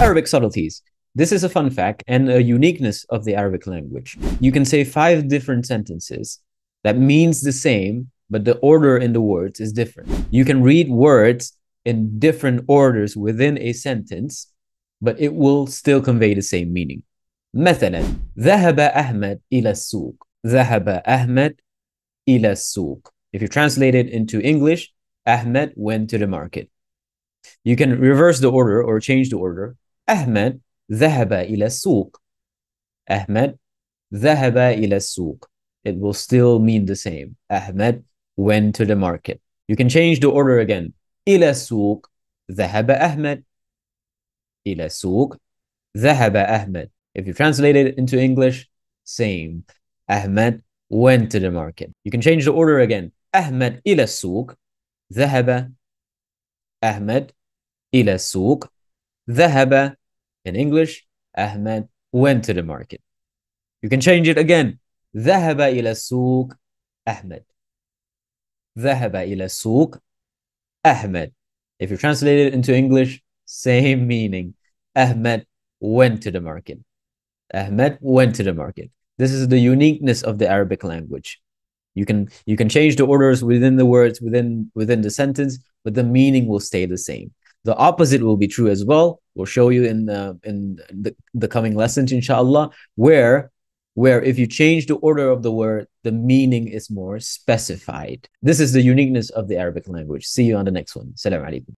Arabic subtleties. This is a fun fact and a uniqueness of the Arabic language. You can say five different sentences that means the same, but the order in the words is different. You can read words in different orders within a sentence, but it will still convey the same meaning. مثلا ذهب أحمد إلى السوق ذهب أحمد إلى السوق If you translate it into English, Ahmed went to the market. You can reverse the order or change the order أحمد ذهب إلى السوق أحمد ذهب إلى السوق it will still mean the same Ahmed went to the market you can change the order again إلى السوق ذهب أحمد إلى السوق ذهب أحمد if you translate it into English same Ahmed went to the market you can change the order again أحمد إلى السوق ذهب أحمد إلى السوق ذهب in English, Ahmed went to the market. You can change it again. ذهب إلى السوق أحمد. ذهب إلى السوق أحمد. If you translate it into English, same meaning. Ahmed went to the market. Ahmed went to the market. This is the uniqueness of the Arabic language. You can you can change the orders within the words within within the sentence, but the meaning will stay the same. The opposite will be true as well. We'll show you in the uh, in the, the coming lessons, inshallah, where where if you change the order of the word, the meaning is more specified. This is the uniqueness of the Arabic language. See you on the next one. Salam alaikum.